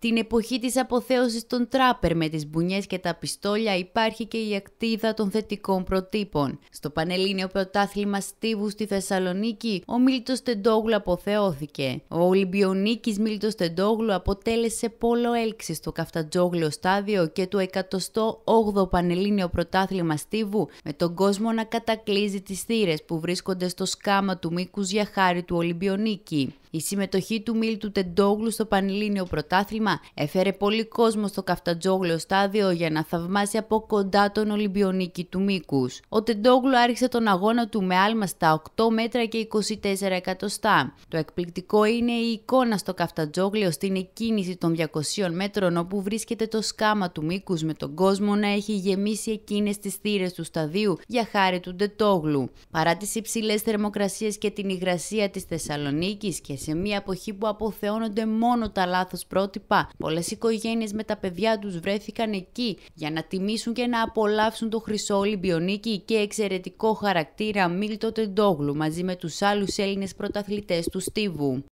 Την εποχή της αποθέωσης των τράπερ με τις μπουνιές και τα πιστόλια υπάρχει και η ακτίδα των θετικών προτύπων. Στο Πανελλήνιο Πρωτάθλημα Στίβου στη Θεσσαλονίκη, ο Μίλτος Τεντόγλου αποθεώθηκε. Ο Ολυμπιονίκης Μίλτος Τεντόγλου αποτέλεσε πόλο έλξης στο Καφτατζόγλιο στάδιο και το 108ο Πανελλήνιο Πρωτάθλημα Στίβου με τον κόσμο να κατακλείζει τις θύρες που βρίσκονται στο σκάμα του μήκους για χάρη του Ολυμπιονίκη. Η συμμετοχή του Μίλτου Τεντόγλου στο Πανελλήνιο Πρωτάθλημα έφερε πολύ κόσμο στο καφτατζόγλιο στάδιο για να θαυμάσει από κοντά τον Ολυμπιονίκη του Μήκους. Ο Τεντόγλου άρχισε τον αγώνα του με άλμα στα 8 μέτρα και 24 εκατοστά. Το εκπληκτικό είναι η εικόνα στο καφτατζόγλιο στην εκκίνηση των 200 μέτρων όπου βρίσκεται το σκάμα του Μήκους με τον κόσμο να έχει γεμίσει εκείνες τις θύρες του σταδίου για χάρη του Τεντόγλου. Παρά τις υψηλές θερμοκρασίες και την υγρασία της Θεσσαλονίκης και σε μια εποχή που αποθεώνονται μόνο τα λάθος πρότυπα. Πολλές οικογένειες με τα παιδιά τους βρέθηκαν εκεί για να τιμήσουν και να απολαύσουν το χρυσό Ολυμπιονίκη και εξαιρετικό χαρακτήρα Μίλτο Τεντόγλου μαζί με τους άλλους Έλληνες πρωταθλητές του Στίβου.